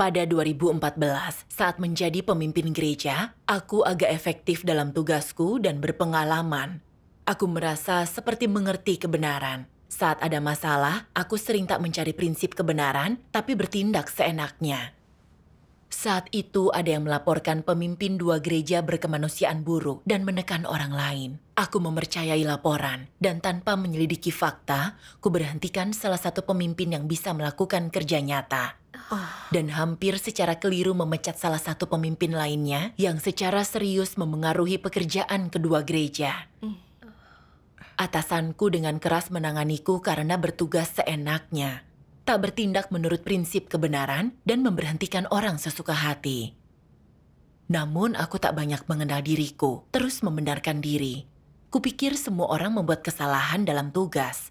Pada 2014, saat menjadi pemimpin gereja, aku agak efektif dalam tugasku dan berpengalaman. Aku merasa seperti mengerti kebenaran. Saat ada masalah, aku sering tak mencari prinsip kebenaran, tapi bertindak seenaknya. Saat itu ada yang melaporkan pemimpin dua gereja berkemanusiaan buruk dan menekan orang lain. Aku mempercayai laporan, dan tanpa menyelidiki fakta, ku berhentikan salah satu pemimpin yang bisa melakukan kerja nyata dan hampir secara keliru memecat salah satu pemimpin lainnya yang secara serius memengaruhi pekerjaan kedua gereja. Atasanku dengan keras menanganiku karena bertugas seenaknya, tak bertindak menurut prinsip kebenaran dan memberhentikan orang sesuka hati. Namun aku tak banyak mengenal diriku, terus membenarkan diri. Kupikir semua orang membuat kesalahan dalam tugas.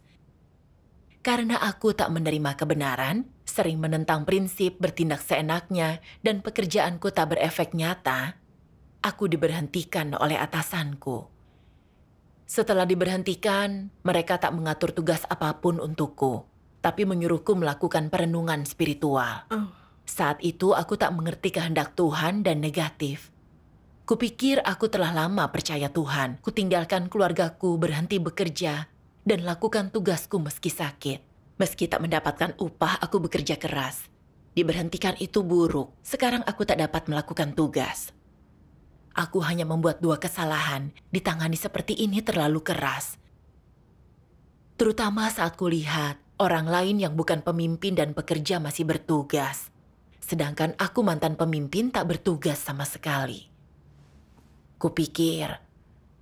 Karena aku tak menerima kebenaran, sering menentang prinsip, bertindak seenaknya, dan pekerjaanku tak berefek nyata, aku diberhentikan oleh atasanku. Setelah diberhentikan, mereka tak mengatur tugas apapun untukku, tapi menyuruhku melakukan perenungan spiritual. Oh. Saat itu aku tak mengerti kehendak Tuhan dan negatif. Kupikir aku telah lama percaya Tuhan. Kutinggalkan keluargaku berhenti bekerja dan lakukan tugasku meski sakit. Meski tak mendapatkan upah, aku bekerja keras. Diberhentikan itu buruk. Sekarang aku tak dapat melakukan tugas. Aku hanya membuat dua kesalahan. Ditangani seperti ini terlalu keras. Terutama saat kulihat, orang lain yang bukan pemimpin dan pekerja masih bertugas. Sedangkan aku mantan pemimpin tak bertugas sama sekali. Kupikir,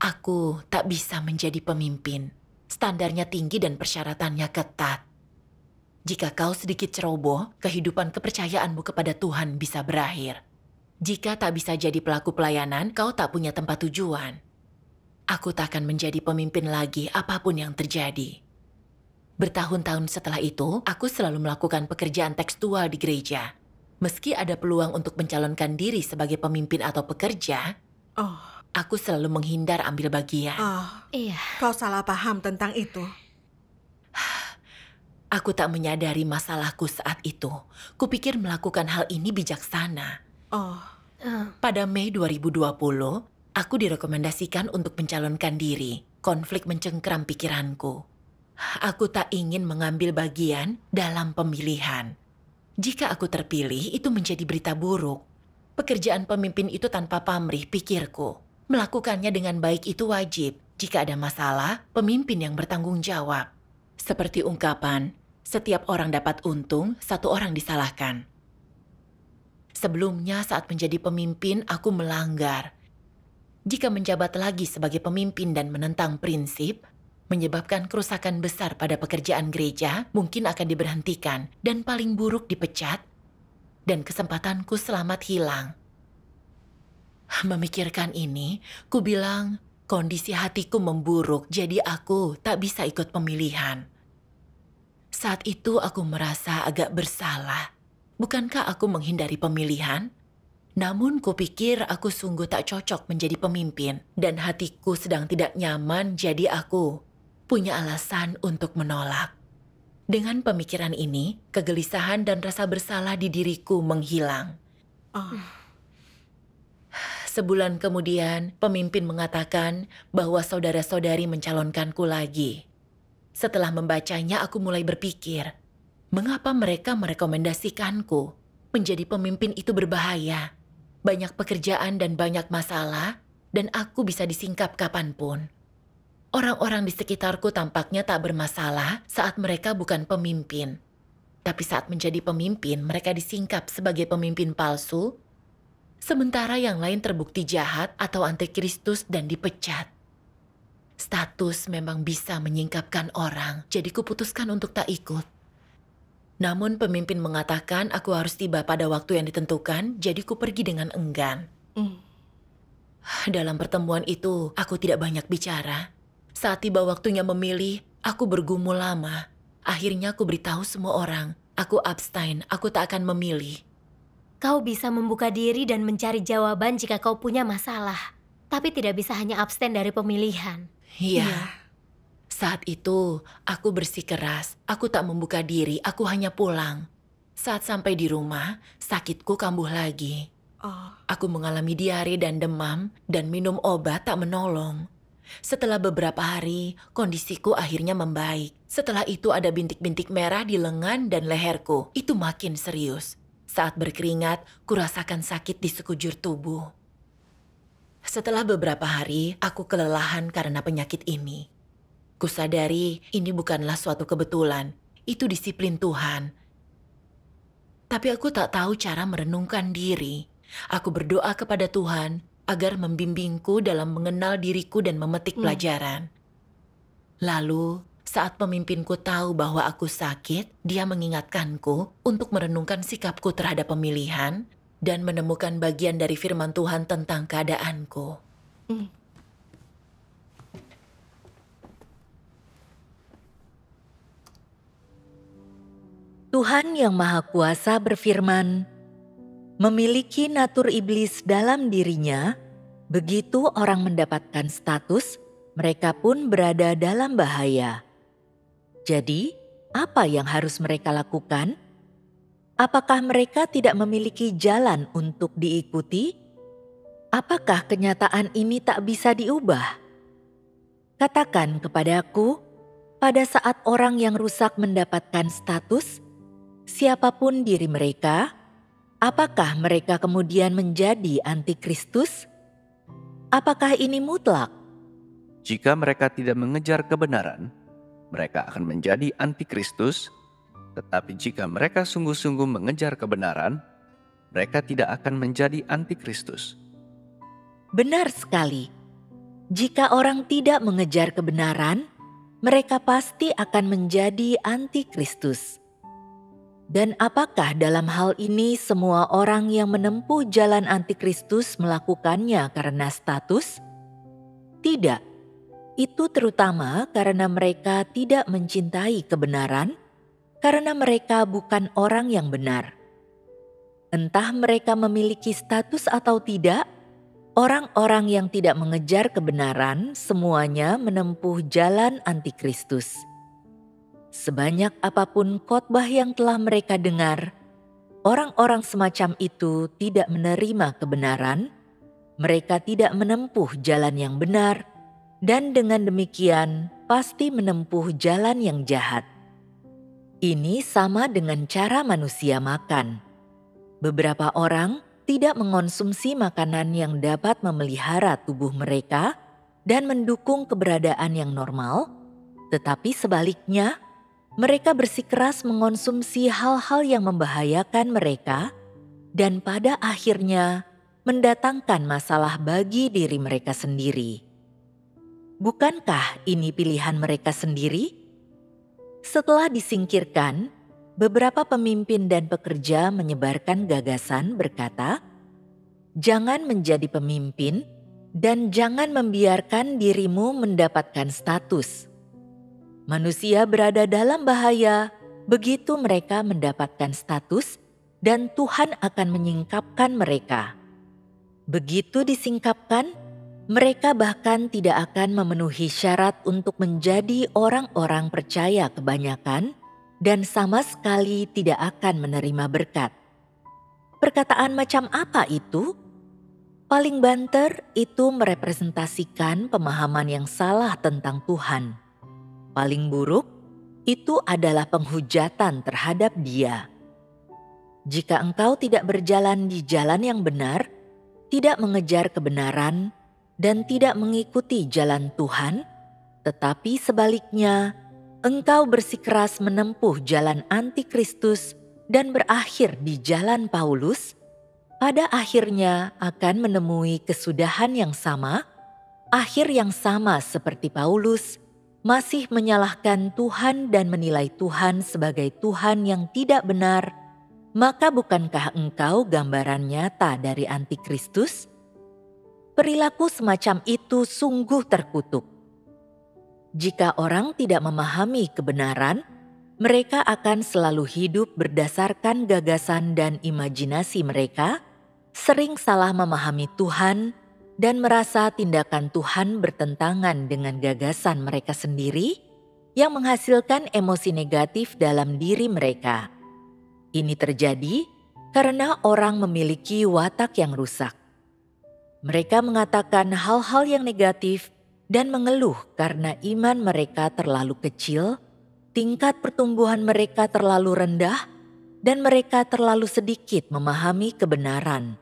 aku tak bisa menjadi pemimpin. Standarnya tinggi dan persyaratannya ketat. Jika kau sedikit ceroboh, kehidupan kepercayaanmu kepada Tuhan bisa berakhir. Jika tak bisa jadi pelaku pelayanan, kau tak punya tempat tujuan. Aku tak akan menjadi pemimpin lagi apapun yang terjadi. Bertahun-tahun setelah itu, aku selalu melakukan pekerjaan tekstual di gereja. Meski ada peluang untuk mencalonkan diri sebagai pemimpin atau pekerja, oh. aku selalu menghindar ambil bagian. Oh, iya. Kau salah paham tentang itu. Aku tak menyadari masalahku saat itu. Kupikir melakukan hal ini bijaksana. Oh. Ah. Pada Mei 2020, aku direkomendasikan untuk mencalonkan diri. Konflik mencengkeram pikiranku. Aku tak ingin mengambil bagian dalam pemilihan. Jika aku terpilih, itu menjadi berita buruk. Pekerjaan pemimpin itu tanpa pamrih pikirku. Melakukannya dengan baik itu wajib. Jika ada masalah, pemimpin yang bertanggung jawab. Seperti ungkapan, setiap orang dapat untung, satu orang disalahkan. Sebelumnya saat menjadi pemimpin, aku melanggar. Jika menjabat lagi sebagai pemimpin dan menentang prinsip, menyebabkan kerusakan besar pada pekerjaan gereja mungkin akan diberhentikan dan paling buruk dipecat, dan kesempatanku selamat hilang. Memikirkan ini, ku bilang, Kondisi hatiku memburuk, jadi aku tak bisa ikut pemilihan. Saat itu aku merasa agak bersalah. Bukankah aku menghindari pemilihan? Namun kupikir aku sungguh tak cocok menjadi pemimpin dan hatiku sedang tidak nyaman jadi aku punya alasan untuk menolak. Dengan pemikiran ini, kegelisahan dan rasa bersalah di diriku menghilang. Oh. Sebulan kemudian, pemimpin mengatakan bahwa saudara-saudari mencalonkanku lagi. Setelah membacanya, aku mulai berpikir, mengapa mereka merekomendasikanku? Menjadi pemimpin itu berbahaya. Banyak pekerjaan dan banyak masalah, dan aku bisa disingkap kapanpun. Orang-orang di sekitarku tampaknya tak bermasalah saat mereka bukan pemimpin. Tapi saat menjadi pemimpin, mereka disingkap sebagai pemimpin palsu sementara yang lain terbukti jahat atau antikristus dan dipecat. Status memang bisa menyingkapkan orang, jadi kuputuskan untuk tak ikut. Namun pemimpin mengatakan aku harus tiba pada waktu yang ditentukan, jadi ku pergi dengan enggan. Mm. Dalam pertemuan itu, aku tidak banyak bicara. Saat tiba waktunya memilih, aku bergumul lama. Akhirnya aku beritahu semua orang, aku abstain, aku tak akan memilih. Kau bisa membuka diri dan mencari jawaban jika kau punya masalah, tapi tidak bisa hanya abstain dari pemilihan. Iya. Ya. Saat itu, aku bersikeras, aku tak membuka diri, aku hanya pulang. Saat sampai di rumah, sakitku kambuh lagi. Oh. Aku mengalami diare dan demam, dan minum obat tak menolong. Setelah beberapa hari, kondisiku akhirnya membaik. Setelah itu ada bintik-bintik merah di lengan dan leherku. Itu makin serius. Saat berkeringat, kurasakan sakit di sekujur tubuh. Setelah beberapa hari, aku kelelahan karena penyakit ini. Kusadari ini bukanlah suatu kebetulan, itu disiplin Tuhan. Tapi aku tak tahu cara merenungkan diri. Aku berdoa kepada Tuhan agar membimbingku dalam mengenal diriku dan memetik hmm. pelajaran. Lalu, saat pemimpinku tahu bahwa aku sakit, dia mengingatkanku untuk merenungkan sikapku terhadap pemilihan dan menemukan bagian dari firman Tuhan tentang keadaanku. Hmm. Tuhan yang Maha Kuasa berfirman, memiliki natur iblis dalam dirinya, begitu orang mendapatkan status, mereka pun berada dalam bahaya jadi, apa yang harus mereka lakukan? Apakah mereka tidak memiliki jalan untuk diikuti? Apakah kenyataan ini tak bisa diubah? Katakan kepadaku, pada saat orang yang rusak mendapatkan status, siapapun diri mereka, apakah mereka kemudian menjadi antikristus? Apakah ini mutlak? Jika mereka tidak mengejar kebenaran, mereka akan menjadi antikristus, tetapi jika mereka sungguh-sungguh mengejar kebenaran, mereka tidak akan menjadi antikristus. Benar sekali. Jika orang tidak mengejar kebenaran, mereka pasti akan menjadi antikristus. Dan apakah dalam hal ini semua orang yang menempuh jalan antikristus melakukannya karena status? Tidak itu terutama karena mereka tidak mencintai kebenaran, karena mereka bukan orang yang benar. Entah mereka memiliki status atau tidak, orang-orang yang tidak mengejar kebenaran semuanya menempuh jalan antikristus. Sebanyak apapun khotbah yang telah mereka dengar, orang-orang semacam itu tidak menerima kebenaran, mereka tidak menempuh jalan yang benar, dan dengan demikian pasti menempuh jalan yang jahat. Ini sama dengan cara manusia makan. Beberapa orang tidak mengonsumsi makanan yang dapat memelihara tubuh mereka dan mendukung keberadaan yang normal, tetapi sebaliknya mereka bersikeras mengonsumsi hal-hal yang membahayakan mereka dan pada akhirnya mendatangkan masalah bagi diri mereka sendiri. Bukankah ini pilihan mereka sendiri? Setelah disingkirkan, beberapa pemimpin dan pekerja menyebarkan gagasan berkata, "Jangan menjadi pemimpin dan jangan membiarkan dirimu mendapatkan status. Manusia berada dalam bahaya begitu mereka mendapatkan status, dan Tuhan akan menyingkapkan mereka." Begitu disingkapkan, mereka bahkan tidak akan memenuhi syarat untuk menjadi orang-orang percaya kebanyakan dan sama sekali tidak akan menerima berkat. Perkataan macam apa itu? Paling banter itu merepresentasikan pemahaman yang salah tentang Tuhan. Paling buruk itu adalah penghujatan terhadap Dia. Jika engkau tidak berjalan di jalan yang benar, tidak mengejar kebenaran, dan tidak mengikuti jalan Tuhan, tetapi sebaliknya engkau bersikeras menempuh jalan antikristus dan berakhir di jalan Paulus, pada akhirnya akan menemui kesudahan yang sama, akhir yang sama seperti Paulus, masih menyalahkan Tuhan dan menilai Tuhan sebagai Tuhan yang tidak benar, maka bukankah engkau gambaran nyata dari antikristus? perilaku semacam itu sungguh terkutuk. Jika orang tidak memahami kebenaran, mereka akan selalu hidup berdasarkan gagasan dan imajinasi mereka, sering salah memahami Tuhan, dan merasa tindakan Tuhan bertentangan dengan gagasan mereka sendiri, yang menghasilkan emosi negatif dalam diri mereka. Ini terjadi karena orang memiliki watak yang rusak. Mereka mengatakan hal-hal yang negatif dan mengeluh karena iman mereka terlalu kecil, tingkat pertumbuhan mereka terlalu rendah, dan mereka terlalu sedikit memahami kebenaran.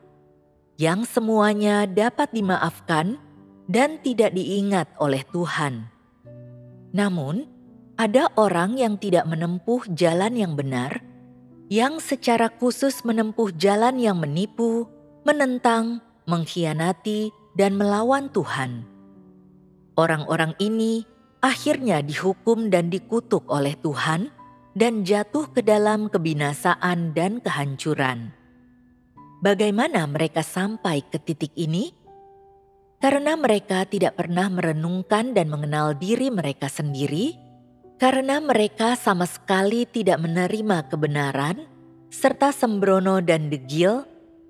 Yang semuanya dapat dimaafkan dan tidak diingat oleh Tuhan. Namun, ada orang yang tidak menempuh jalan yang benar, yang secara khusus menempuh jalan yang menipu, menentang, mengkhianati, dan melawan Tuhan. Orang-orang ini akhirnya dihukum dan dikutuk oleh Tuhan dan jatuh ke dalam kebinasaan dan kehancuran. Bagaimana mereka sampai ke titik ini? Karena mereka tidak pernah merenungkan dan mengenal diri mereka sendiri, karena mereka sama sekali tidak menerima kebenaran, serta sembrono dan degil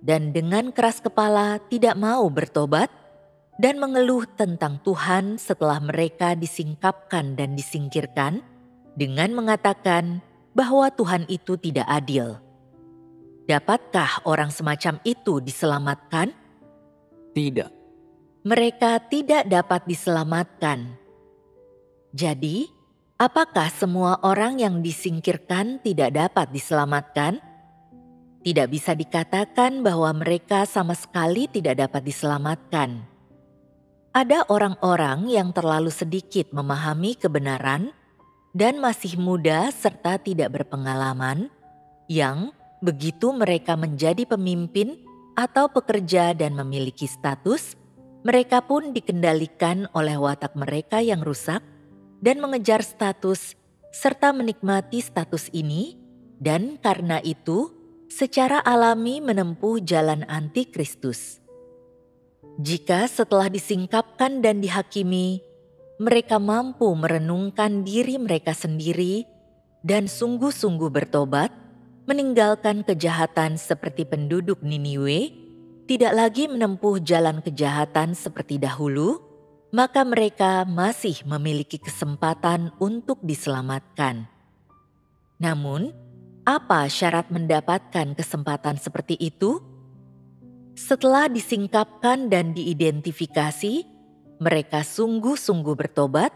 dan dengan keras kepala tidak mau bertobat dan mengeluh tentang Tuhan setelah mereka disingkapkan dan disingkirkan dengan mengatakan bahwa Tuhan itu tidak adil. Dapatkah orang semacam itu diselamatkan? Tidak. Mereka tidak dapat diselamatkan. Jadi, apakah semua orang yang disingkirkan tidak dapat diselamatkan? Tidak bisa dikatakan bahwa mereka sama sekali tidak dapat diselamatkan. Ada orang-orang yang terlalu sedikit memahami kebenaran dan masih muda serta tidak berpengalaman, yang begitu mereka menjadi pemimpin atau pekerja dan memiliki status, mereka pun dikendalikan oleh watak mereka yang rusak dan mengejar status serta menikmati status ini, dan karena itu secara alami menempuh jalan antikristus. Jika setelah disingkapkan dan dihakimi, mereka mampu merenungkan diri mereka sendiri dan sungguh-sungguh bertobat, meninggalkan kejahatan seperti penduduk Niniwe, tidak lagi menempuh jalan kejahatan seperti dahulu, maka mereka masih memiliki kesempatan untuk diselamatkan. Namun, apa syarat mendapatkan kesempatan seperti itu? Setelah disingkapkan dan diidentifikasi, mereka sungguh-sungguh bertobat,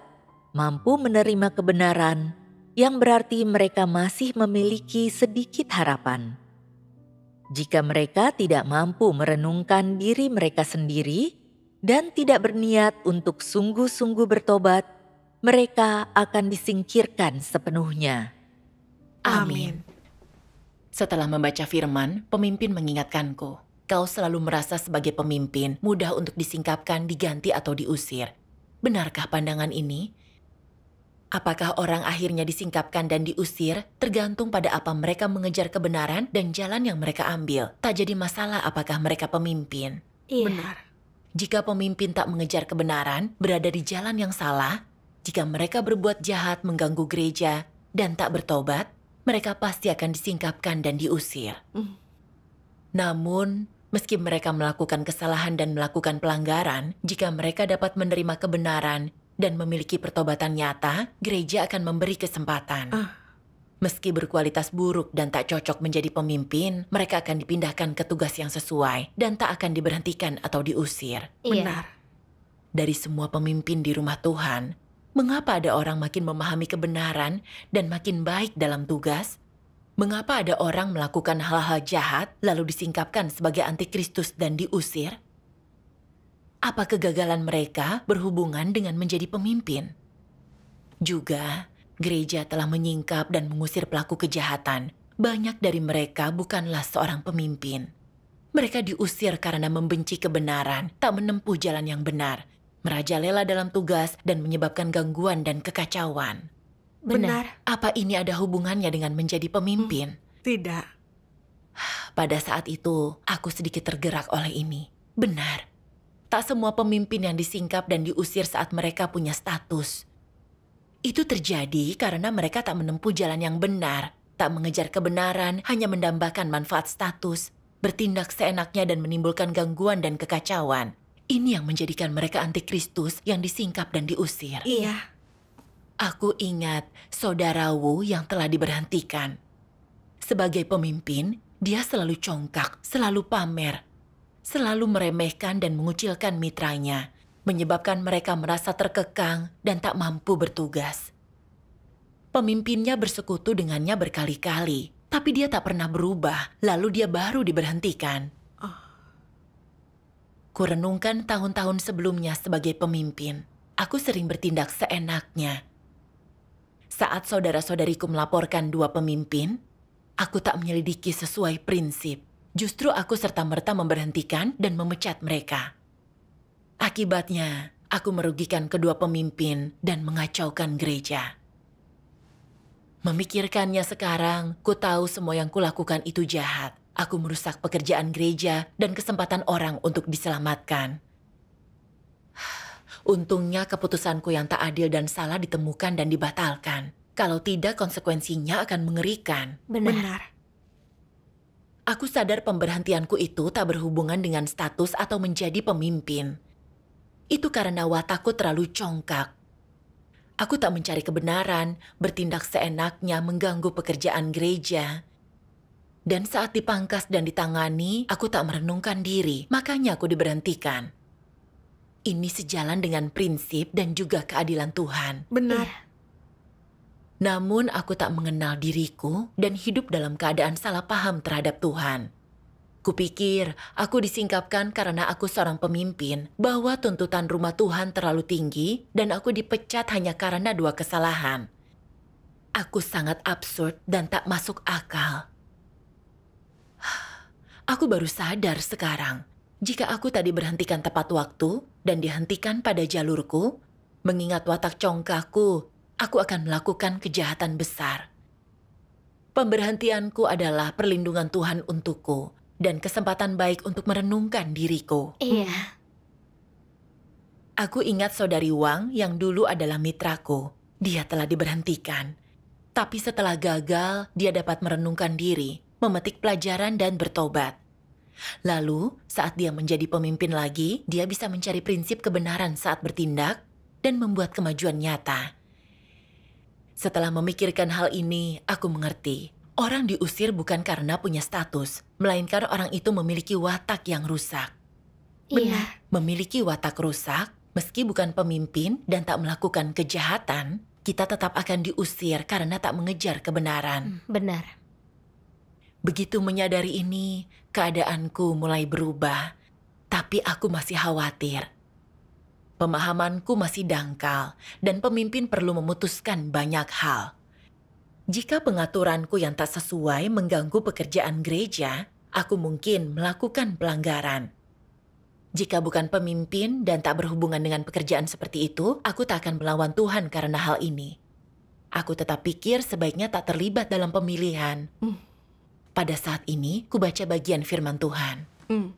mampu menerima kebenaran, yang berarti mereka masih memiliki sedikit harapan. Jika mereka tidak mampu merenungkan diri mereka sendiri dan tidak berniat untuk sungguh-sungguh bertobat, mereka akan disingkirkan sepenuhnya. Amin. Setelah membaca firman, pemimpin mengingatkanku. Kau selalu merasa sebagai pemimpin mudah untuk disingkapkan, diganti, atau diusir. Benarkah pandangan ini? Apakah orang akhirnya disingkapkan dan diusir tergantung pada apa mereka mengejar kebenaran dan jalan yang mereka ambil. Tak jadi masalah apakah mereka pemimpin. Iya. Benar. Jika pemimpin tak mengejar kebenaran, berada di jalan yang salah, jika mereka berbuat jahat, mengganggu gereja, dan tak bertobat, mereka pasti akan disingkapkan dan diusir. Mm. Namun, meski mereka melakukan kesalahan dan melakukan pelanggaran, jika mereka dapat menerima kebenaran dan memiliki pertobatan nyata, gereja akan memberi kesempatan. Uh. Meski berkualitas buruk dan tak cocok menjadi pemimpin, mereka akan dipindahkan ke tugas yang sesuai dan tak akan diberhentikan atau diusir. Iya. Benar. Dari semua pemimpin di rumah Tuhan, Mengapa ada orang makin memahami kebenaran dan makin baik dalam tugas? Mengapa ada orang melakukan hal-hal jahat lalu disingkapkan sebagai antikristus dan diusir? Apa kegagalan mereka berhubungan dengan menjadi pemimpin? Juga, gereja telah menyingkap dan mengusir pelaku kejahatan. Banyak dari mereka bukanlah seorang pemimpin. Mereka diusir karena membenci kebenaran, tak menempuh jalan yang benar, merajalela dalam tugas dan menyebabkan gangguan dan kekacauan. Benar. Benar. Apa ini ada hubungannya dengan menjadi pemimpin? Hmm, tidak. Pada saat itu, aku sedikit tergerak oleh ini. Benar. Tak semua pemimpin yang disingkap dan diusir saat mereka punya status. Itu terjadi karena mereka tak menempuh jalan yang benar, tak mengejar kebenaran, hanya mendambakan manfaat status, bertindak seenaknya dan menimbulkan gangguan dan kekacauan. Ini yang menjadikan mereka antikristus yang disingkap dan diusir. Iya. Aku ingat saudara Wu yang telah diberhentikan. Sebagai pemimpin, dia selalu congkak, selalu pamer, selalu meremehkan dan mengucilkan mitranya, menyebabkan mereka merasa terkekang dan tak mampu bertugas. Pemimpinnya bersekutu dengannya berkali-kali, tapi dia tak pernah berubah, lalu dia baru diberhentikan. Kurenungkan tahun-tahun sebelumnya sebagai pemimpin. Aku sering bertindak seenaknya. Saat saudara-saudariku melaporkan dua pemimpin, aku tak menyelidiki sesuai prinsip. Justru aku serta-merta memberhentikan dan memecat mereka. Akibatnya, aku merugikan kedua pemimpin dan mengacaukan gereja. Memikirkannya sekarang, ku tahu semua yang kulakukan itu jahat aku merusak pekerjaan gereja dan kesempatan orang untuk diselamatkan. Untungnya keputusanku yang tak adil dan salah ditemukan dan dibatalkan. Kalau tidak, konsekuensinya akan mengerikan. Benar. Benar. Aku sadar pemberhentianku itu tak berhubungan dengan status atau menjadi pemimpin. Itu karena watakku terlalu congkak. Aku tak mencari kebenaran, bertindak seenaknya mengganggu pekerjaan gereja. Dan saat dipangkas dan ditangani, aku tak merenungkan diri, makanya aku diberhentikan. Ini sejalan dengan prinsip dan juga keadilan Tuhan. Benar. Ya. Namun aku tak mengenal diriku dan hidup dalam keadaan salah paham terhadap Tuhan. Kupikir aku disingkapkan karena aku seorang pemimpin, bahwa tuntutan rumah Tuhan terlalu tinggi dan aku dipecat hanya karena dua kesalahan. Aku sangat absurd dan tak masuk akal. Aku baru sadar sekarang, jika aku tadi berhentikan tepat waktu dan dihentikan pada jalurku, mengingat watak congkakku, aku akan melakukan kejahatan besar. Pemberhentianku adalah perlindungan Tuhan untukku dan kesempatan baik untuk merenungkan diriku. Iya. Aku ingat saudari Wang yang dulu adalah mitraku. Dia telah diberhentikan. Tapi setelah gagal, dia dapat merenungkan diri memetik pelajaran dan bertobat. Lalu, saat dia menjadi pemimpin lagi, dia bisa mencari prinsip kebenaran saat bertindak dan membuat kemajuan nyata. Setelah memikirkan hal ini, aku mengerti. Orang diusir bukan karena punya status, melainkan orang itu memiliki watak yang rusak. Iya. Benar, iya. memiliki watak rusak, meski bukan pemimpin dan tak melakukan kejahatan, kita tetap akan diusir karena tak mengejar kebenaran. Benar. Begitu menyadari ini, keadaanku mulai berubah, tapi aku masih khawatir. Pemahamanku masih dangkal, dan pemimpin perlu memutuskan banyak hal. Jika pengaturanku yang tak sesuai mengganggu pekerjaan gereja, aku mungkin melakukan pelanggaran. Jika bukan pemimpin dan tak berhubungan dengan pekerjaan seperti itu, aku tak akan melawan Tuhan karena hal ini. Aku tetap pikir sebaiknya tak terlibat dalam pemilihan. Hmm. Pada saat ini, ku baca bagian firman Tuhan. Hmm.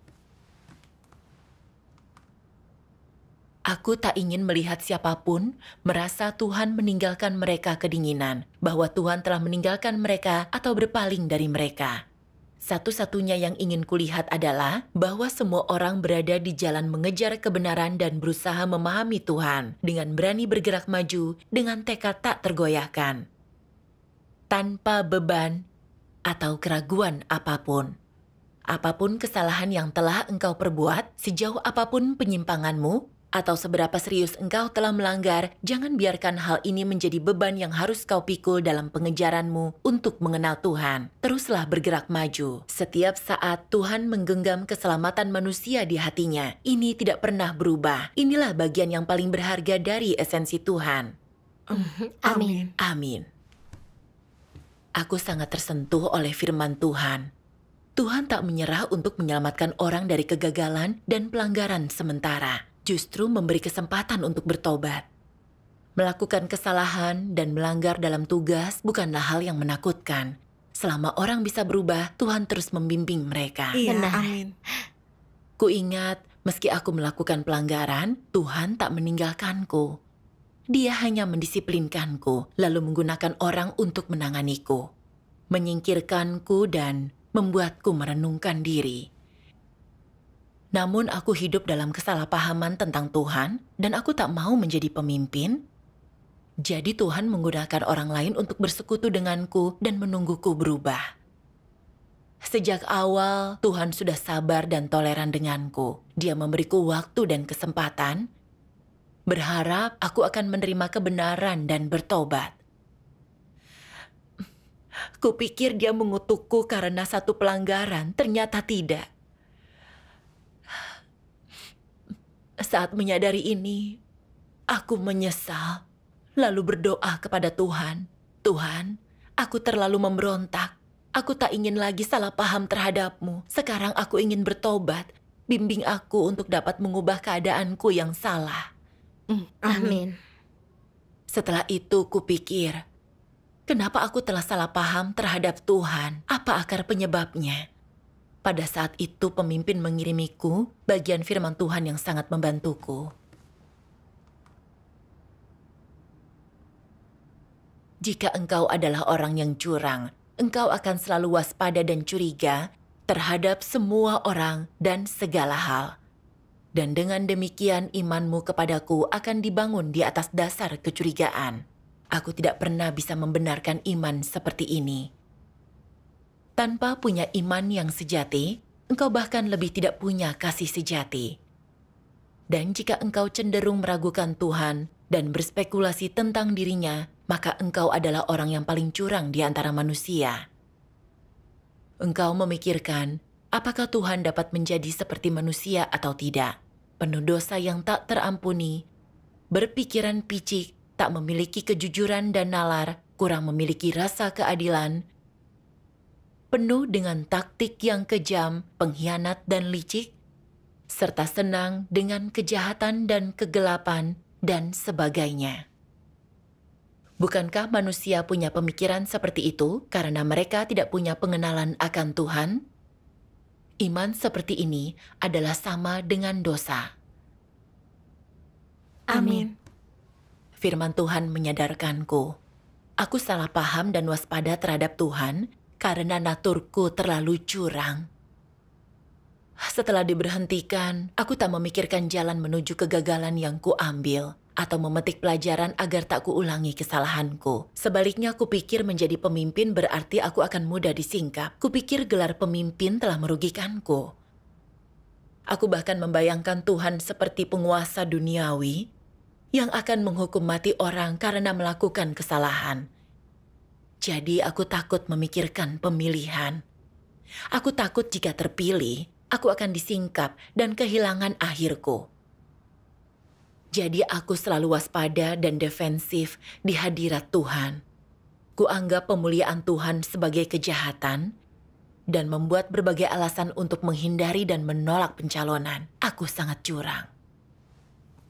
Aku tak ingin melihat siapapun merasa Tuhan meninggalkan mereka kedinginan, bahwa Tuhan telah meninggalkan mereka atau berpaling dari mereka. Satu-satunya yang ingin kulihat adalah bahwa semua orang berada di jalan mengejar kebenaran dan berusaha memahami Tuhan dengan berani bergerak maju dengan tekad tak tergoyahkan. Tanpa beban atau keraguan apapun. Apapun kesalahan yang telah engkau perbuat, sejauh apapun penyimpanganmu, atau seberapa serius engkau telah melanggar, jangan biarkan hal ini menjadi beban yang harus kau pikul dalam pengejaranmu untuk mengenal Tuhan. Teruslah bergerak maju. Setiap saat Tuhan menggenggam keselamatan manusia di hatinya. Ini tidak pernah berubah. Inilah bagian yang paling berharga dari esensi Tuhan. Amin. Amin. Aku sangat tersentuh oleh firman Tuhan. Tuhan tak menyerah untuk menyelamatkan orang dari kegagalan dan pelanggaran sementara, justru memberi kesempatan untuk bertobat. Melakukan kesalahan dan melanggar dalam tugas bukanlah hal yang menakutkan. Selama orang bisa berubah, Tuhan terus membimbing mereka. Iya, Benar. amin. Kuingat, meski aku melakukan pelanggaran, Tuhan tak meninggalkanku. Dia hanya mendisiplinkanku, lalu menggunakan orang untuk menanganiku, menyingkirkanku, dan membuatku merenungkan diri. Namun, aku hidup dalam kesalahpahaman tentang Tuhan, dan aku tak mau menjadi pemimpin. Jadi, Tuhan menggunakan orang lain untuk bersekutu denganku dan menungguku berubah. Sejak awal, Tuhan sudah sabar dan toleran denganku. Dia memberiku waktu dan kesempatan, berharap aku akan menerima kebenaran dan bertobat. Kupikir dia mengutukku karena satu pelanggaran, ternyata tidak. Saat menyadari ini, aku menyesal, lalu berdoa kepada Tuhan. Tuhan, aku terlalu memberontak. Aku tak ingin lagi salah paham terhadapmu. Sekarang aku ingin bertobat. Bimbing aku untuk dapat mengubah keadaanku yang salah. Mm, ah, hmm. amin. Setelah itu kupikir, kenapa aku telah salah paham terhadap Tuhan? Apa akar penyebabnya? Pada saat itu pemimpin mengirimiku bagian firman Tuhan yang sangat membantuku. Jika engkau adalah orang yang curang, engkau akan selalu waspada dan curiga terhadap semua orang dan segala hal dan dengan demikian imanmu kepadaku akan dibangun di atas dasar kecurigaan. Aku tidak pernah bisa membenarkan iman seperti ini. Tanpa punya iman yang sejati, engkau bahkan lebih tidak punya kasih sejati. Dan jika engkau cenderung meragukan Tuhan dan berspekulasi tentang dirinya, maka engkau adalah orang yang paling curang di antara manusia. Engkau memikirkan apakah Tuhan dapat menjadi seperti manusia atau tidak. Penuh dosa yang tak terampuni, berpikiran picik, tak memiliki kejujuran dan nalar, kurang memiliki rasa keadilan, penuh dengan taktik yang kejam, pengkhianat dan licik, serta senang dengan kejahatan dan kegelapan, dan sebagainya. Bukankah manusia punya pemikiran seperti itu karena mereka tidak punya pengenalan akan Tuhan? Iman seperti ini adalah sama dengan dosa. Amin. Firman Tuhan menyadarkanku. Aku salah paham dan waspada terhadap Tuhan karena naturku terlalu curang. Setelah diberhentikan, aku tak memikirkan jalan menuju kegagalan yang kuambil atau memetik pelajaran agar tak kuulangi kesalahanku. Sebaliknya kupikir menjadi pemimpin berarti aku akan mudah disingkap. Kupikir gelar pemimpin telah merugikanku. Aku bahkan membayangkan Tuhan seperti penguasa duniawi yang akan menghukum mati orang karena melakukan kesalahan. Jadi aku takut memikirkan pemilihan. Aku takut jika terpilih, aku akan disingkap dan kehilangan akhirku. Jadi aku selalu waspada dan defensif di hadirat Tuhan. Kuanggap pemuliaan Tuhan sebagai kejahatan dan membuat berbagai alasan untuk menghindari dan menolak pencalonan. Aku sangat curang.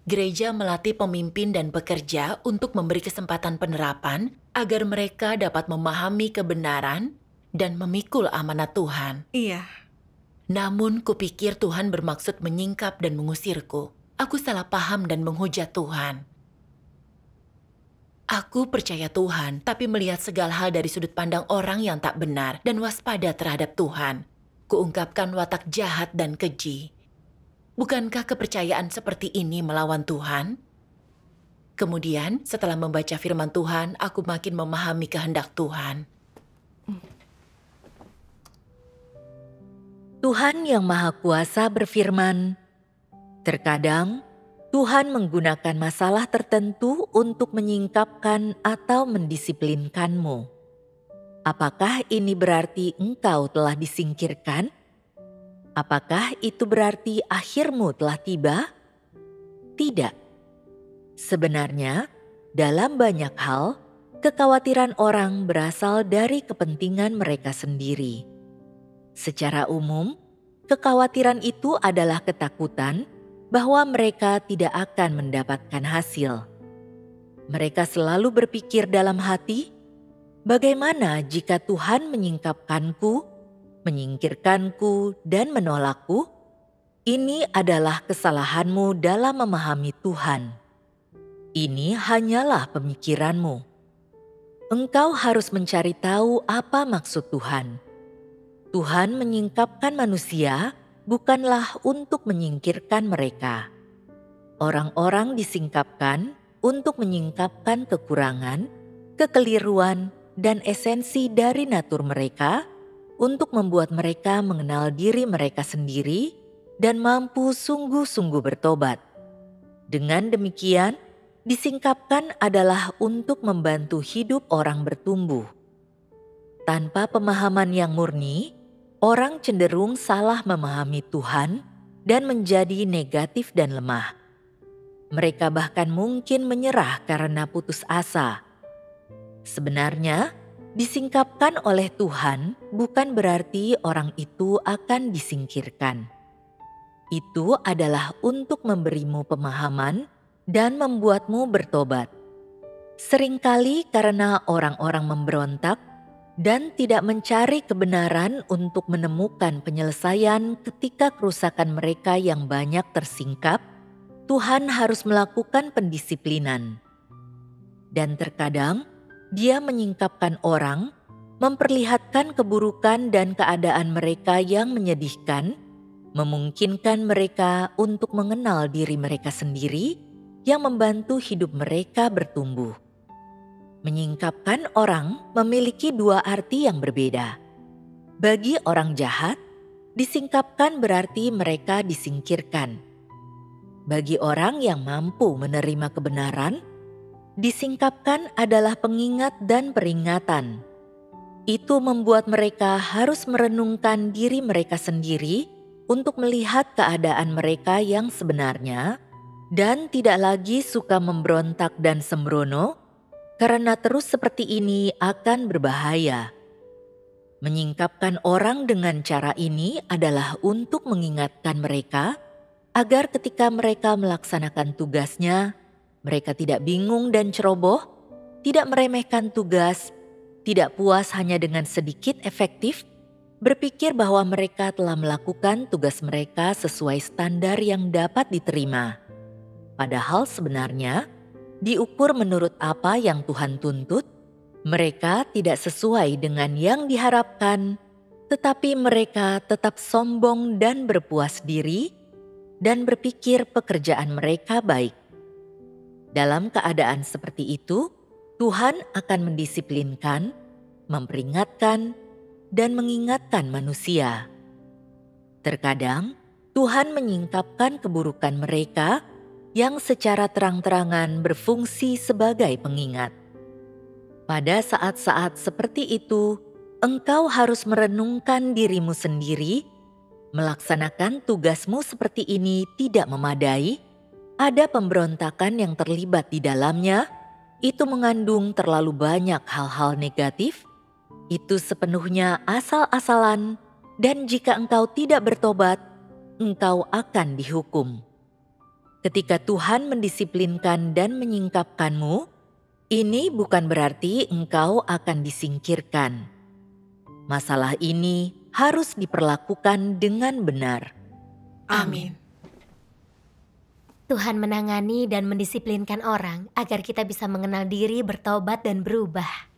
Gereja melatih pemimpin dan pekerja untuk memberi kesempatan penerapan agar mereka dapat memahami kebenaran dan memikul amanat Tuhan. Iya. Namun kupikir Tuhan bermaksud menyingkap dan mengusirku aku salah paham dan menghujat Tuhan. Aku percaya Tuhan, tapi melihat segala hal dari sudut pandang orang yang tak benar dan waspada terhadap Tuhan. Kuungkapkan watak jahat dan keji. Bukankah kepercayaan seperti ini melawan Tuhan? Kemudian, setelah membaca firman Tuhan, aku makin memahami kehendak Tuhan. Tuhan Yang Maha Kuasa berfirman, Terkadang Tuhan menggunakan masalah tertentu untuk menyingkapkan atau mendisiplinkanmu. Apakah ini berarti engkau telah disingkirkan? Apakah itu berarti akhirmu telah tiba? Tidak. Sebenarnya, dalam banyak hal, kekhawatiran orang berasal dari kepentingan mereka sendiri. Secara umum, kekhawatiran itu adalah ketakutan bahwa mereka tidak akan mendapatkan hasil. Mereka selalu berpikir dalam hati, "Bagaimana jika Tuhan menyingkapkanku, menyingkirkanku, dan menolakku?" Ini adalah kesalahanmu dalam memahami Tuhan. Ini hanyalah pemikiranmu. Engkau harus mencari tahu apa maksud Tuhan. Tuhan menyingkapkan manusia bukanlah untuk menyingkirkan mereka. Orang-orang disingkapkan untuk menyingkapkan kekurangan, kekeliruan, dan esensi dari natur mereka untuk membuat mereka mengenal diri mereka sendiri dan mampu sungguh-sungguh bertobat. Dengan demikian, disingkapkan adalah untuk membantu hidup orang bertumbuh. Tanpa pemahaman yang murni, orang cenderung salah memahami Tuhan dan menjadi negatif dan lemah. Mereka bahkan mungkin menyerah karena putus asa. Sebenarnya, disingkapkan oleh Tuhan bukan berarti orang itu akan disingkirkan. Itu adalah untuk memberimu pemahaman dan membuatmu bertobat. Seringkali karena orang-orang memberontak, dan tidak mencari kebenaran untuk menemukan penyelesaian ketika kerusakan mereka yang banyak tersingkap, Tuhan harus melakukan pendisiplinan. Dan terkadang Dia menyingkapkan orang, memperlihatkan keburukan dan keadaan mereka yang menyedihkan, memungkinkan mereka untuk mengenal diri mereka sendiri yang membantu hidup mereka bertumbuh. Menyingkapkan orang memiliki dua arti yang berbeda. Bagi orang jahat, disingkapkan berarti mereka disingkirkan. Bagi orang yang mampu menerima kebenaran, disingkapkan adalah pengingat dan peringatan. Itu membuat mereka harus merenungkan diri mereka sendiri untuk melihat keadaan mereka yang sebenarnya dan tidak lagi suka memberontak dan sembrono karena terus seperti ini akan berbahaya. Menyingkapkan orang dengan cara ini adalah untuk mengingatkan mereka agar ketika mereka melaksanakan tugasnya, mereka tidak bingung dan ceroboh, tidak meremehkan tugas, tidak puas hanya dengan sedikit efektif, berpikir bahwa mereka telah melakukan tugas mereka sesuai standar yang dapat diterima. Padahal sebenarnya, diukur menurut apa yang Tuhan tuntut, mereka tidak sesuai dengan yang diharapkan, tetapi mereka tetap sombong dan berpuas diri, dan berpikir pekerjaan mereka baik. Dalam keadaan seperti itu, Tuhan akan mendisiplinkan, memperingatkan, dan mengingatkan manusia. Terkadang Tuhan menyingkapkan keburukan mereka yang secara terang-terangan berfungsi sebagai pengingat. Pada saat-saat seperti itu, engkau harus merenungkan dirimu sendiri, melaksanakan tugasmu seperti ini tidak memadai, ada pemberontakan yang terlibat di dalamnya, itu mengandung terlalu banyak hal-hal negatif, itu sepenuhnya asal-asalan, dan jika engkau tidak bertobat, engkau akan dihukum ketika Tuhan mendisiplinkan dan menyingkapkanmu, ini bukan berarti engkau akan disingkirkan. Masalah ini harus diperlakukan dengan benar. Amin. Tuhan menangani dan mendisiplinkan orang agar kita bisa mengenal diri, bertobat, dan berubah.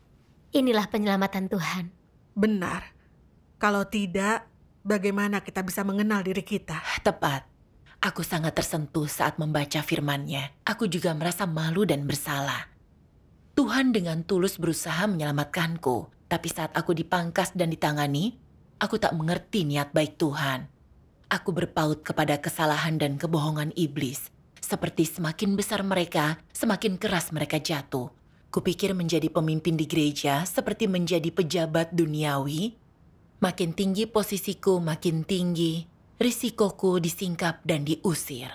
Inilah penyelamatan Tuhan. Benar. Kalau tidak, bagaimana kita bisa mengenal diri kita? Tepat. Aku sangat tersentuh saat membaca firman-Nya. Aku juga merasa malu dan bersalah. Tuhan dengan tulus berusaha menyelamatkanku, tapi saat aku dipangkas dan ditangani, aku tak mengerti niat baik Tuhan. Aku berpaut kepada kesalahan dan kebohongan iblis. Seperti semakin besar mereka, semakin keras mereka jatuh. Kupikir menjadi pemimpin di gereja seperti menjadi pejabat duniawi. Makin tinggi posisiku, makin tinggi, risikoku disingkap dan diusir.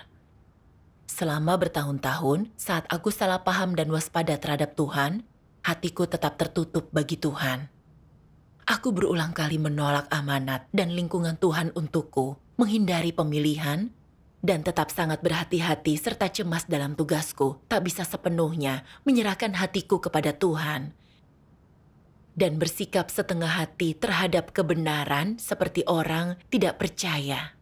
Selama bertahun-tahun, saat aku salah paham dan waspada terhadap Tuhan, hatiku tetap tertutup bagi Tuhan. Aku berulang kali menolak amanat dan lingkungan Tuhan untukku, menghindari pemilihan, dan tetap sangat berhati-hati serta cemas dalam tugasku, tak bisa sepenuhnya menyerahkan hatiku kepada Tuhan dan bersikap setengah hati terhadap kebenaran seperti orang tidak percaya.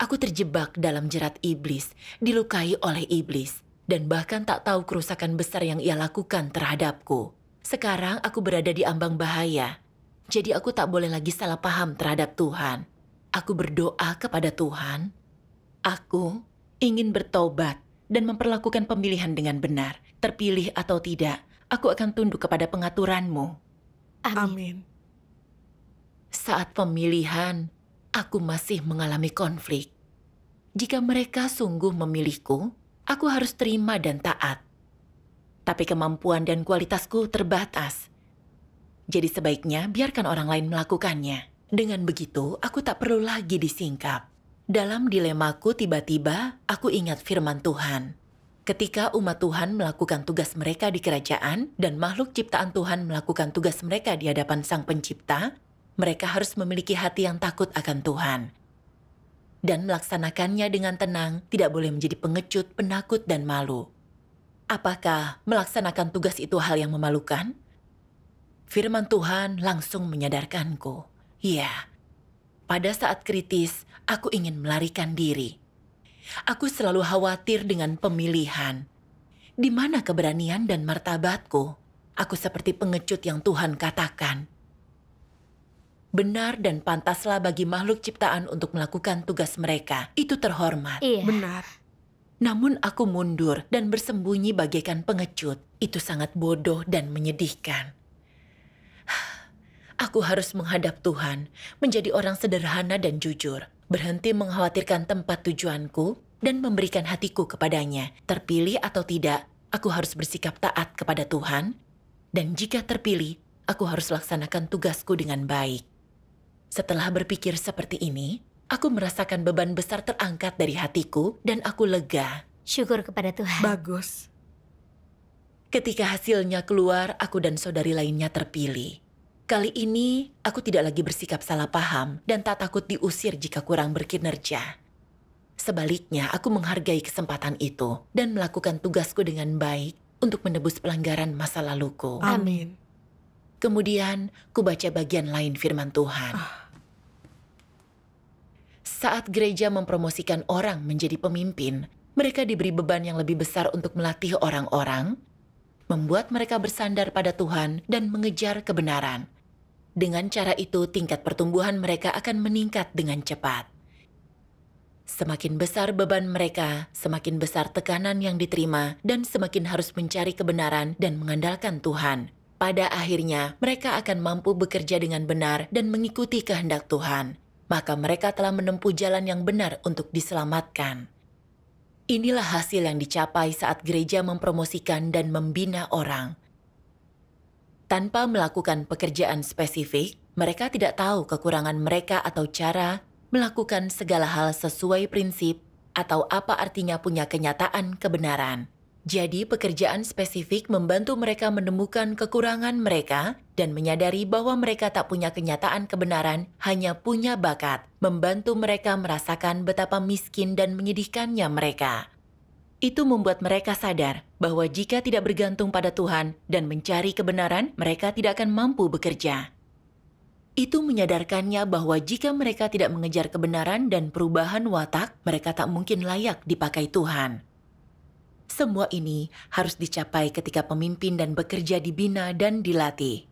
Aku terjebak dalam jerat iblis, dilukai oleh iblis, dan bahkan tak tahu kerusakan besar yang ia lakukan terhadapku. Sekarang aku berada di ambang bahaya, jadi aku tak boleh lagi salah paham terhadap Tuhan. Aku berdoa kepada Tuhan. Aku ingin bertobat dan memperlakukan pemilihan dengan benar, terpilih atau tidak. Aku akan tunduk kepada pengaturanmu. Amin. Amin. Saat pemilihan, aku masih mengalami konflik. Jika mereka sungguh memilihku, aku harus terima dan taat. Tapi kemampuan dan kualitasku terbatas. Jadi sebaiknya biarkan orang lain melakukannya. Dengan begitu, aku tak perlu lagi disingkap. Dalam dilemaku tiba-tiba, aku ingat firman Tuhan. Ketika umat Tuhan melakukan tugas mereka di kerajaan dan makhluk ciptaan Tuhan melakukan tugas mereka di hadapan Sang Pencipta, mereka harus memiliki hati yang takut akan Tuhan dan melaksanakannya dengan tenang, tidak boleh menjadi pengecut, penakut, dan malu. Apakah melaksanakan tugas itu hal yang memalukan? Firman Tuhan langsung menyadarkanku. Ya, pada saat kritis, aku ingin melarikan diri. Aku selalu khawatir dengan pemilihan. Di mana keberanian dan martabatku? Aku seperti pengecut yang Tuhan katakan benar dan pantaslah bagi makhluk ciptaan untuk melakukan tugas mereka. Itu terhormat. Iya. Benar. Namun aku mundur dan bersembunyi bagaikan pengecut. Itu sangat bodoh dan menyedihkan. Aku harus menghadap Tuhan, menjadi orang sederhana dan jujur, berhenti mengkhawatirkan tempat tujuanku, dan memberikan hatiku kepadanya. Terpilih atau tidak, aku harus bersikap taat kepada Tuhan, dan jika terpilih, aku harus laksanakan tugasku dengan baik. Setelah berpikir seperti ini, aku merasakan beban besar terangkat dari hatiku dan aku lega. Syukur kepada Tuhan. Bagus. Ketika hasilnya keluar, aku dan saudari lainnya terpilih. Kali ini, aku tidak lagi bersikap salah paham dan tak takut diusir jika kurang berkinerja. Sebaliknya, aku menghargai kesempatan itu dan melakukan tugasku dengan baik untuk menebus pelanggaran masa laluku. Amin. Kemudian ku baca bagian lain firman Tuhan. Ah. Saat gereja mempromosikan orang menjadi pemimpin, mereka diberi beban yang lebih besar untuk melatih orang-orang, membuat mereka bersandar pada Tuhan dan mengejar kebenaran. Dengan cara itu, tingkat pertumbuhan mereka akan meningkat dengan cepat. Semakin besar beban mereka, semakin besar tekanan yang diterima, dan semakin harus mencari kebenaran dan mengandalkan Tuhan pada akhirnya mereka akan mampu bekerja dengan benar dan mengikuti kehendak Tuhan. Maka mereka telah menempuh jalan yang benar untuk diselamatkan. Inilah hasil yang dicapai saat gereja mempromosikan dan membina orang. Tanpa melakukan pekerjaan spesifik, mereka tidak tahu kekurangan mereka atau cara melakukan segala hal sesuai prinsip atau apa artinya punya kenyataan kebenaran. Jadi pekerjaan spesifik membantu mereka menemukan kekurangan mereka dan menyadari bahwa mereka tak punya kenyataan kebenaran, hanya punya bakat, membantu mereka merasakan betapa miskin dan menyedihkannya mereka. Itu membuat mereka sadar bahwa jika tidak bergantung pada Tuhan dan mencari kebenaran, mereka tidak akan mampu bekerja. Itu menyadarkannya bahwa jika mereka tidak mengejar kebenaran dan perubahan watak, mereka tak mungkin layak dipakai Tuhan. Semua ini harus dicapai ketika pemimpin dan bekerja dibina dan dilatih.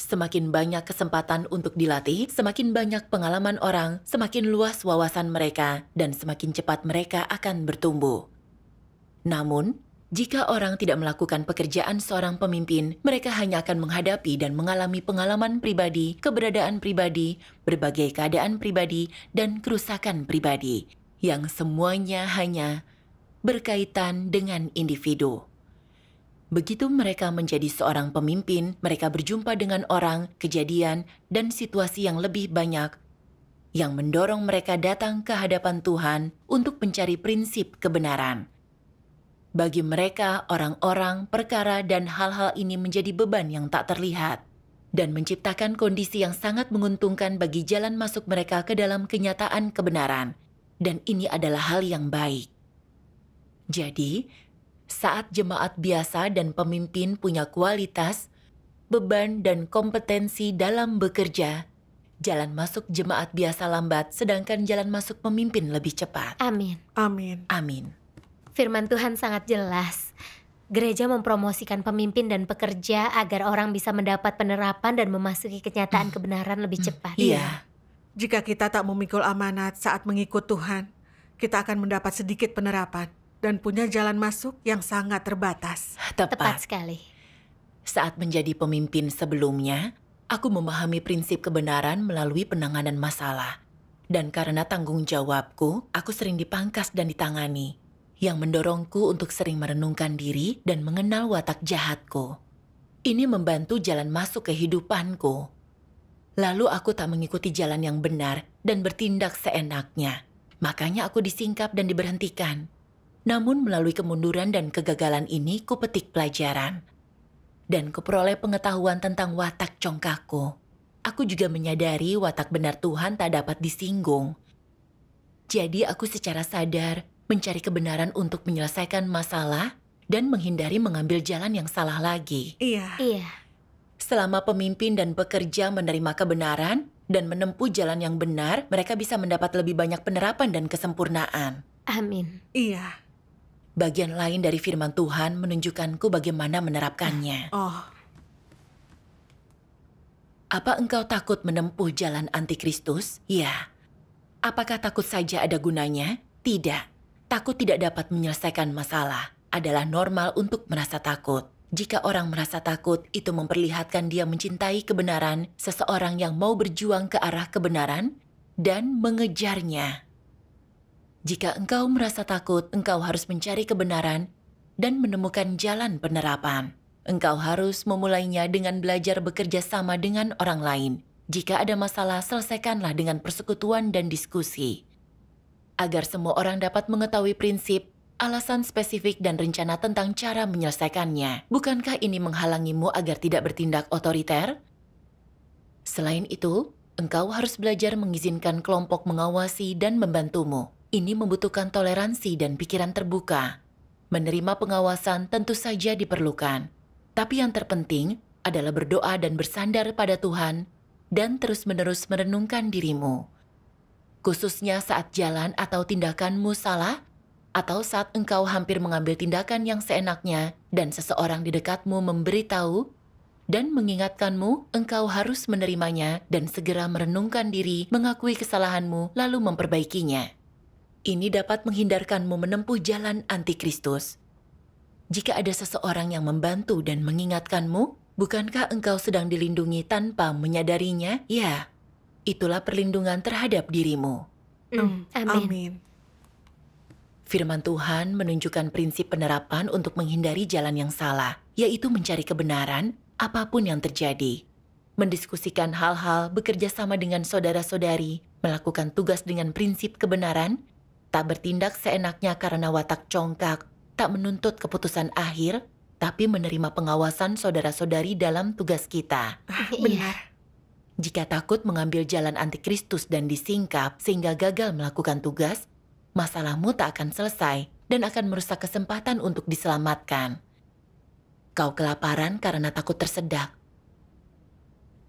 Semakin banyak kesempatan untuk dilatih, semakin banyak pengalaman orang, semakin luas wawasan mereka, dan semakin cepat mereka akan bertumbuh. Namun, jika orang tidak melakukan pekerjaan seorang pemimpin, mereka hanya akan menghadapi dan mengalami pengalaman pribadi, keberadaan pribadi, berbagai keadaan pribadi, dan kerusakan pribadi, yang semuanya hanya berkaitan dengan individu. Begitu mereka menjadi seorang pemimpin, mereka berjumpa dengan orang, kejadian, dan situasi yang lebih banyak yang mendorong mereka datang ke hadapan Tuhan untuk mencari prinsip kebenaran. Bagi mereka, orang-orang, perkara, dan hal-hal ini menjadi beban yang tak terlihat dan menciptakan kondisi yang sangat menguntungkan bagi jalan masuk mereka ke dalam kenyataan kebenaran. Dan ini adalah hal yang baik. Jadi, saat jemaat biasa dan pemimpin punya kualitas, beban, dan kompetensi dalam bekerja, jalan masuk jemaat biasa lambat, sedangkan jalan masuk pemimpin lebih cepat. Amin. Amin. Amin. Firman Tuhan sangat jelas. Gereja mempromosikan pemimpin dan pekerja agar orang bisa mendapat penerapan dan memasuki kenyataan kebenaran lebih cepat. Iya. Jika kita tak memikul amanat saat mengikut Tuhan, kita akan mendapat sedikit penerapan dan punya jalan masuk yang sangat terbatas. Tepat, Tepat sekali. Saat menjadi pemimpin sebelumnya, aku memahami prinsip kebenaran melalui penanganan masalah. Dan karena tanggung jawabku, aku sering dipangkas dan ditangani, yang mendorongku untuk sering merenungkan diri dan mengenal watak jahatku. Ini membantu jalan masuk kehidupanku. Lalu aku tak mengikuti jalan yang benar dan bertindak seenaknya. Makanya aku disingkap dan diberhentikan. Namun melalui kemunduran dan kegagalan ini kupetik pelajaran. Dan kuperoleh pengetahuan tentang watak congkakku. Aku juga menyadari watak benar Tuhan tak dapat disinggung. Jadi aku secara sadar mencari kebenaran untuk menyelesaikan masalah dan menghindari mengambil jalan yang salah lagi. Iya. Iya. Selama pemimpin dan pekerja menerima kebenaran dan menempuh jalan yang benar, mereka bisa mendapat lebih banyak penerapan dan kesempurnaan. Amin. Iya. Bagian lain dari firman Tuhan menunjukkanku bagaimana menerapkannya. Oh. Apa engkau takut menempuh jalan antikristus? Ya. Apakah takut saja ada gunanya? Tidak. Takut tidak dapat menyelesaikan masalah. Adalah normal untuk merasa takut. Jika orang merasa takut, itu memperlihatkan dia mencintai kebenaran, seseorang yang mau berjuang ke arah kebenaran, dan mengejarnya. Jika engkau merasa takut, engkau harus mencari kebenaran dan menemukan jalan penerapan. Engkau harus memulainya dengan belajar bekerja sama dengan orang lain. Jika ada masalah, selesaikanlah dengan persekutuan dan diskusi. Agar semua orang dapat mengetahui prinsip, alasan spesifik dan rencana tentang cara menyelesaikannya. Bukankah ini menghalangimu agar tidak bertindak otoriter? Selain itu, engkau harus belajar mengizinkan kelompok mengawasi dan membantumu ini membutuhkan toleransi dan pikiran terbuka. Menerima pengawasan tentu saja diperlukan, tapi yang terpenting adalah berdoa dan bersandar pada Tuhan, dan terus-menerus merenungkan dirimu, khususnya saat jalan atau tindakanmu salah, atau saat engkau hampir mengambil tindakan yang seenaknya dan seseorang di dekatmu memberitahu dan mengingatkanmu, engkau harus menerimanya dan segera merenungkan diri, mengakui kesalahanmu, lalu memperbaikinya. Ini dapat menghindarkanmu menempuh jalan antikristus. Jika ada seseorang yang membantu dan mengingatkanmu, bukankah engkau sedang dilindungi tanpa menyadarinya? Ya, itulah perlindungan terhadap dirimu. Hmm, mm, amin. amin. Firman Tuhan menunjukkan prinsip penerapan untuk menghindari jalan yang salah, yaitu mencari kebenaran apapun yang terjadi. Mendiskusikan hal-hal, bekerja sama dengan saudara-saudari, melakukan tugas dengan prinsip kebenaran, tak bertindak seenaknya karena watak congkak, tak menuntut keputusan akhir, tapi menerima pengawasan saudara-saudari dalam tugas kita. Ah, iya. Benar. Jika takut mengambil jalan antikristus dan disingkap sehingga gagal melakukan tugas, masalahmu tak akan selesai dan akan merusak kesempatan untuk diselamatkan. Kau kelaparan karena takut tersedak.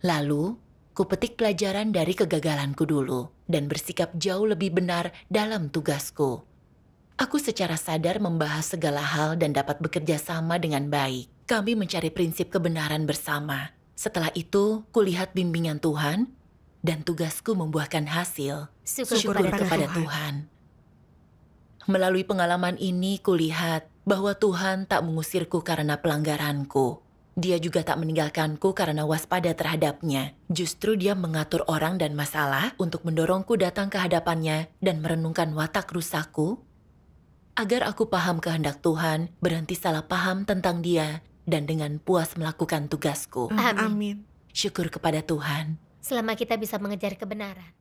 Lalu, kupetik pelajaran dari kegagalanku dulu dan bersikap jauh lebih benar dalam tugasku. Aku secara sadar membahas segala hal dan dapat bekerja sama dengan baik. Kami mencari prinsip kebenaran bersama. Setelah itu, kulihat bimbingan Tuhan dan tugasku membuahkan hasil. Syukur, Syukur kepada Tuhan. Tuhan. Melalui pengalaman ini, kulihat bahwa Tuhan tak mengusirku karena pelanggaranku. Dia juga tak meninggalkanku karena waspada terhadapnya. Justru dia mengatur orang dan masalah untuk mendorongku datang ke hadapannya dan merenungkan watak rusakku agar aku paham kehendak Tuhan, berhenti salah paham tentang dia, dan dengan puas melakukan tugasku. Mm, amin. Amin. Syukur kepada Tuhan. Selama kita bisa mengejar kebenaran.